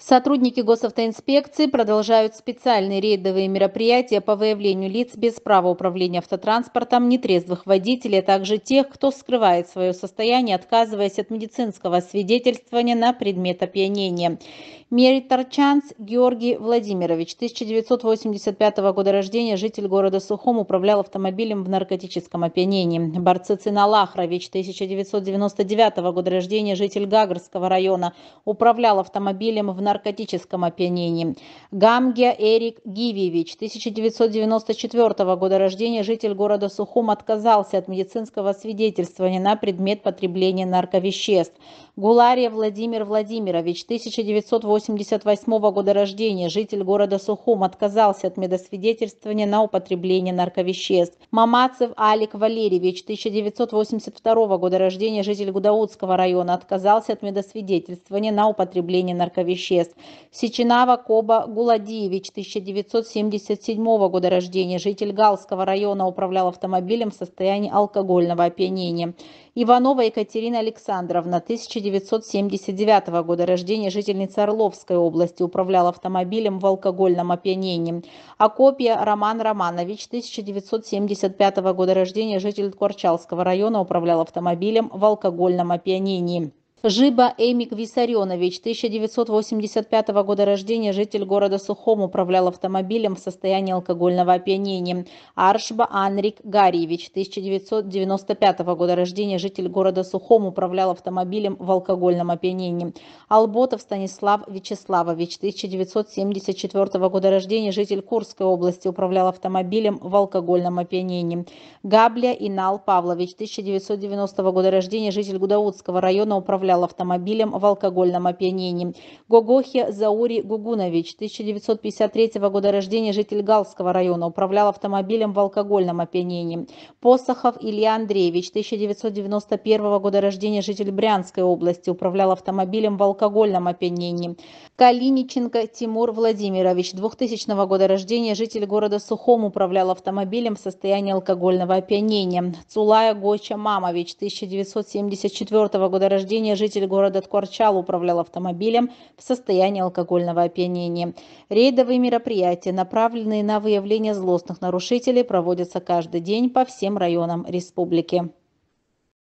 Сотрудники госавтоинспекции продолжают специальные рейдовые мероприятия по выявлению лиц без права управления автотранспортом, нетрезвых водителей, а также тех, кто скрывает свое состояние, отказываясь от медицинского свидетельствования на предмет опьянения. Мерит Торчанц Георгий Владимирович, 1985 года рождения, житель города Сухом, управлял автомобилем в наркотическом опьянении. Борцы Циналахрович, 1999 года рождения, житель Гагарского района, управлял автомобилем в наркотическом наркотическом опьянении. Гамге Эрик Гивиевич, 1994 года рождения, житель города Сухум, отказался от медицинского свидетельствования на предмет потребления наркотиков нарковеществ. Гулария Владимир Владимирович, 1988 года рождения, житель города Сухум, отказался от медосвидетельствования на употребление нарковеществ. Мамацев Алик Валерьевич, 1982 года рождения, житель Гудаутского района, отказался от медосвидетельствования на употребление нарковеществ. Сечинава Коба Гуладиевич, 1977 года рождения, житель Галского района, управлял автомобилем в состоянии алкогольного опьянения. Иванова Екатерина Александровна, 1979 года рождения, жительница Орловской области, управляла автомобилем в алкогольном опьянении. Акопия Роман Романович, 1975 года рождения, житель Курчалского района, управлял автомобилем в алкогольном опьянении. Жиба Эмик Виссарионович, 1985 года рождения, житель города Сухом, управлял автомобилем в состоянии алкогольного опьянения. Аршба Анрик Гарьевич, 1995 года рождения, житель города Сухом, управлял автомобилем в алкогольном опьянении. Алботов Станислав Вячеславович, 1974 года рождения, житель Курской области, управлял автомобилем в алкогольном опьянении. Габля Инал Павлович, 1990 года рождения, житель Гудаутского района, управлял управлял автомобилем в алкогольном опьянении. Гогохи Заури Гугунович, 1953 года рождения, житель Галского района, управлял автомобилем в алкогольном опьянении. Посохов Илья Андреевич, 1991 года рождения, житель Брянской области, управлял автомобилем в алкогольном опьянении. Калиниченко Тимур Владимирович, 2000 года рождения, житель города Сухом, управлял автомобилем в состоянии алкогольного опьянения. Цулая Гоча Мамович, 1974 года рождения, житель города Ткорчал управлял автомобилем в состоянии алкогольного опьянения. Рейдовые мероприятия, направленные на выявление злостных нарушителей, проводятся каждый день по всем районам республики.